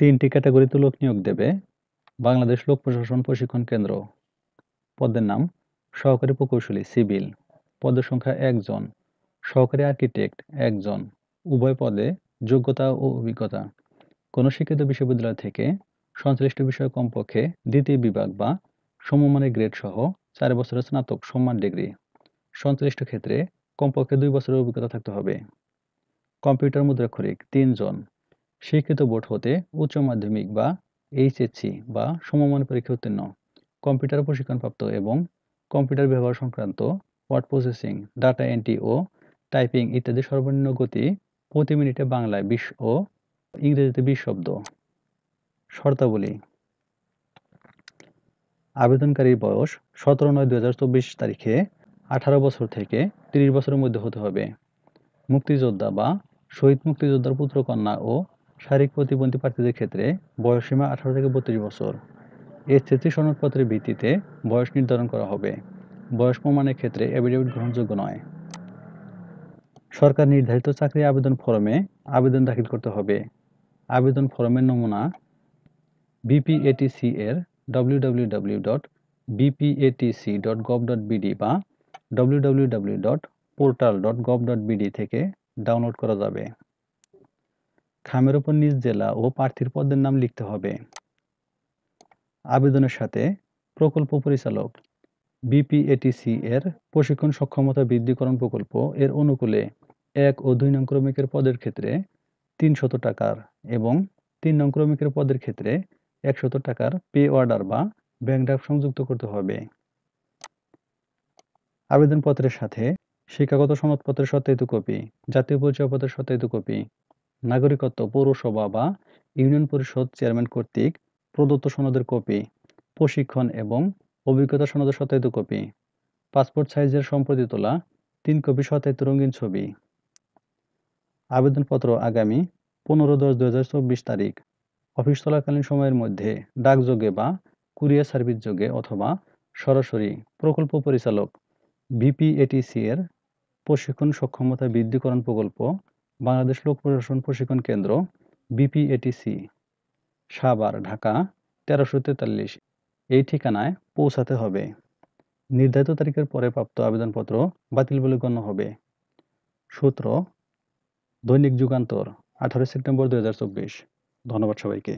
তিনটি ক্যাটাগরিতে লোক নিয়োগ দেবে বাংলাদেশ লোক প্রশাসন প্রশিক্ষণ কেন্দ্র পদের নাম সহকারী প্রকৌশলী সিভিল পদের সংখ্যা একজন সহকারী আর্কিটেক্ট একজন উভয় পদে যোগ্যতা ও অভিজ্ঞতা কোনো শিক্ষিত বিশ্ববিদ্যালয় থেকে সংশ্লিষ্ট বিষয়ে কমপক্ষে দ্বিতীয় বিভাগ বা সমমানের গ্রেড সহ চার বছরের স্নাতক সম্মান ডিগ্রি সংশ্লিষ্ট ক্ষেত্রে কমপক্ষে দুই বছরের অভিজ্ঞতা থাকতে হবে কম্পিউটার মুদ্রাক্ষরিক তিনজন শিক্ষিত বোর্ড হতে উচ্চ মাধ্যমিক বা এইচএসসি বা সমমান পরীক্ষা উত্তীর্ণ কম্পিউটার প্রশিক্ষণপ্রাপ্ত এবং কম্পিউটার ব্যবহার সংক্রান্ত ওয়ার্ড প্রসেসিং ডাটা এন্ট্রি ও টাইপিং ইত্যাদি সর্বনিম্ন গতি প্রতি মিনিটে বাংলায় বিশ ও ইংরেজিতে বিশ শব্দ শর্তাবলী আবেদনকারীর বয়স সতেরো নয় দু তারিখে আঠারো বছর থেকে ৩০ বছরের মধ্যে হতে হবে মুক্তিযোদ্ধা বা শহীদ মুক্তিযোদ্ধার পুত্রকন্যা ও শারীরিক প্রতিবন্ধী প্রার্থীদের ক্ষেত্রে বয়সসীমা আঠারো থেকে বত্রিশ বছর স্থিতি সনদপত্রের ভিত্তিতে বয়স নির্ধারণ করা হবে বয়স প্রমাণের ক্ষেত্রে অ্যাফিডেভিট গ্রহণযোগ্য নয় সরকার নির্ধারিত চাকরি আবেদন ফরমে আবেদন দাখিল করতে হবে আবেদন ফরমের নমুনা বিপিএটিসি এর W W W dot BPATC dot gov dot BD বা W W W dot portal dot gov dot BD থেকে ডাউনলোড করা যাবে খামের উপর নিজ জেলা ও প্রার্থীর পদের নাম লিখতে হবে আবেদনের সাথে প্রকল্প পরিচালক বিপিএটিসি এর প্রশিক্ষণ সক্ষমতা বৃদ্ধিকরণ প্রকল্প এর অনুকূলে এক ও দুই নং ক্রমিকের পদের ক্ষেত্রে তিনশত টাকার এবং তিন নং ক্রমিকের পদের ক্ষেত্রে একশত টাকার পে অর্ডার বা ব্যাংক ড্রাফট সংযুক্ত করতে হবে আবেদনপত্রের সাথে শিক্ষাগত সনদপত্রের সত্যায়িত কপি জাতীয় পরিচয়পত্রের সত্যায়িত কপি নাগরিকত্ব পৌরসভা বা ইউনিয়ন পরিষদ চেয়ারম্যান কর্তৃক প্রদত্ত সনদের কপি প্রশিক্ষণ এবং অভিজ্ঞতা সনদের সত্যায়িত কপি পাসপোর্ট সাইজের সম্প্রতি তোলা তিন কপি সত্যায়িত রঙিন ছবি আবেদনপত্র আগামী পনেরো দশ দু হাজার চব্বিশ তারিখ অফিস চলাকালীন সময়ের মধ্যে ডাকযোগে বা কুরিয়ার সার্ভিস যোগে অথবা সরাসরি প্রকল্প পরিচালক ভিপিএটিসি এর প্রশিক্ষণ সক্ষমতা বৃদ্ধিকরণ প্রকল্প বাংলাদেশ লোক প্রশাসন প্রশিক্ষণ কেন্দ্র বিপিএটিসি সাভার ঢাকা তেরোশো তেতাল্লিশ এই ঠিকানায় পৌঁছাতে হবে নির্ধারিত তারিখের পরে প্রাপ্ত আবেদনপত্র বাতিল বলে গণ্য হবে সূত্র দৈনিক যুগান্তর আঠারোই সেপ্টেম্বর দু ধন্যবাদ সবাইকে